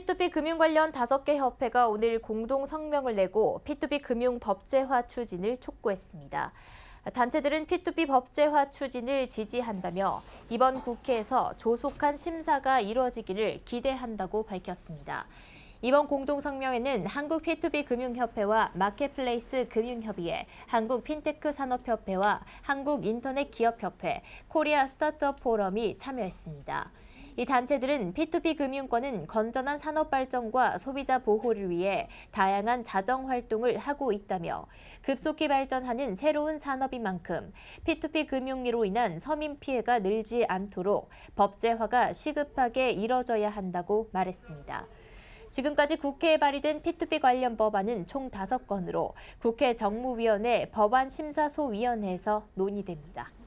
P2P 금융 관련 5개 협회가 오늘 공동 성명을 내고 P2P 금융 법제화 추진을 촉구했습니다. 단체들은 P2P 법제화 추진을 지지한다며 이번 국회에서 조속한 심사가 이뤄지기를 기대한다고 밝혔습니다. 이번 공동성명에는 한국 P2B 금융협회와 마켓플레이스 금융협의회, 한국 핀테크 산업협회와 한국 인터넷 기업협회, 코리아 스타트업 포럼이 참여했습니다. 이 단체들은 P2P 금융권은 건전한 산업 발전과 소비자 보호를 위해 다양한 자정 활동을 하고 있다며 급속히 발전하는 새로운 산업인 만큼 P2P 금융리로 인한 서민 피해가 늘지 않도록 법제화가 시급하게 이뤄져야 한다고 말했습니다. 지금까지 국회에 발의된 P2P 관련 법안은 총 5건으로 국회 정무위원회 법안심사소위원회에서 논의됩니다.